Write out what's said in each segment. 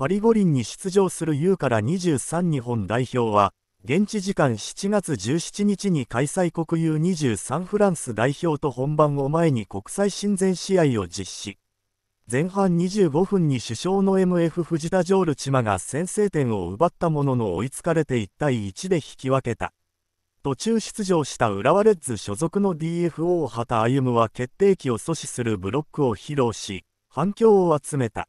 パリ五輪に出場する U から23日本代表は、現地時間7月17日に開催国 U23 フランス代表と本番を前に国際親善試合を実施。前半25分に主将の MF 藤田ジョールチマが先制点を奪ったものの追いつかれて1対1で引き分けた。途中出場した浦和レッズ所属の DFO 畑歩夢は決定機を阻止するブロックを披露し、反響を集めた。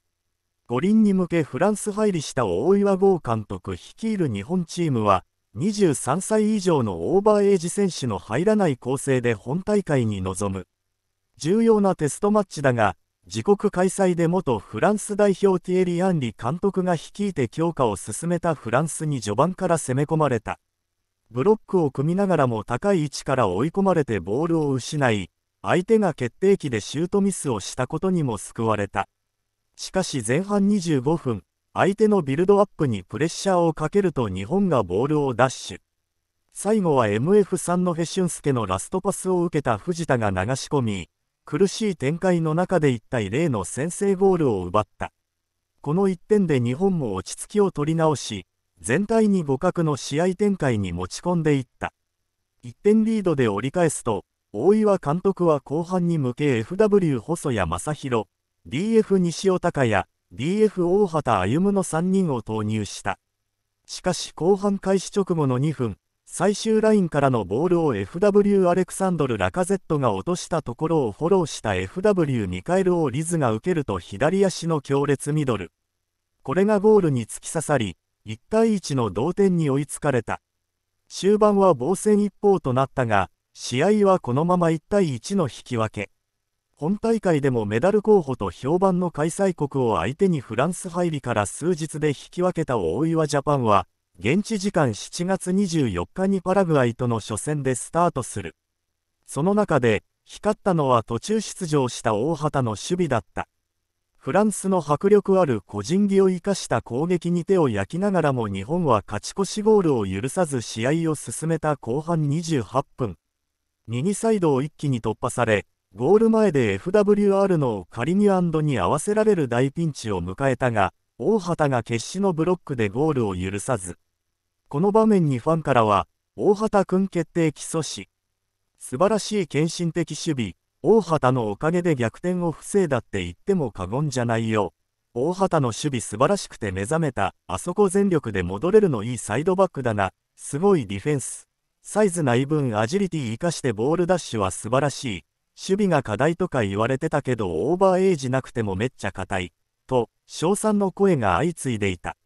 五輪に向けフランス入りした大岩剛監督率いる日本チームは、23歳以上のオーバーエイジ選手の入らない構成で本大会に臨む。重要なテストマッチだが、自国開催で元フランス代表ティエリ・アンリ監督が率いて強化を進めたフランスに序盤から攻め込まれた。ブロックを組みながらも高い位置から追い込まれてボールを失い、相手が決定機でシュートミスをしたことにも救われた。しかし前半25分、相手のビルドアップにプレッシャーをかけると日本がボールを奪取。最後は MF3 のヘシュンスケのラストパスを受けた藤田が流し込み、苦しい展開の中で1対0の先制ゴールを奪った。この1点で日本も落ち着きを取り直し、全体に互角の試合展開に持ち込んでいった。1点リードで折り返すと、大岩監督は後半に向け FW 細谷正宏、DF 西尾隆也、DF 大畑歩の3人を投入した。しかし後半開始直後の2分、最終ラインからのボールを FW アレクサンドル・ラカゼットが落としたところをフォローした FW ミカエルをリズが受けると左足の強烈ミドル。これがゴールに突き刺さり、1対1の同点に追いつかれた。終盤は防戦一方となったが、試合はこのまま1対1の引き分け。本大会でもメダル候補と評判の開催国を相手にフランス配備から数日で引き分けた大岩ジャパンは、現地時間7月24日にパラグアイとの初戦でスタートする。その中で、光ったのは途中出場した大畑の守備だった。フランスの迫力ある個人技を生かした攻撃に手を焼きながらも日本は勝ち越しゴールを許さず試合を進めた後半28分。右サイドを一気に突破され、ゴール前で FWR のカリニアンドに合わせられる大ピンチを迎えたが、大畑が決死のブロックでゴールを許さず。この場面にファンからは、大畑君決定基礎し、素晴らしい献身的守備、大畑のおかげで逆転を防いだって言っても過言じゃないよ。大畑の守備素晴らしくて目覚めた、あそこ全力で戻れるのいいサイドバックだな、すごいディフェンス。サイズない分アジリティ生かしてボールダッシュは素晴らしい。守備が課題とか言われてたけどオーバーエイジなくてもめっちゃ硬い、と、称賛の声が相次いでいた。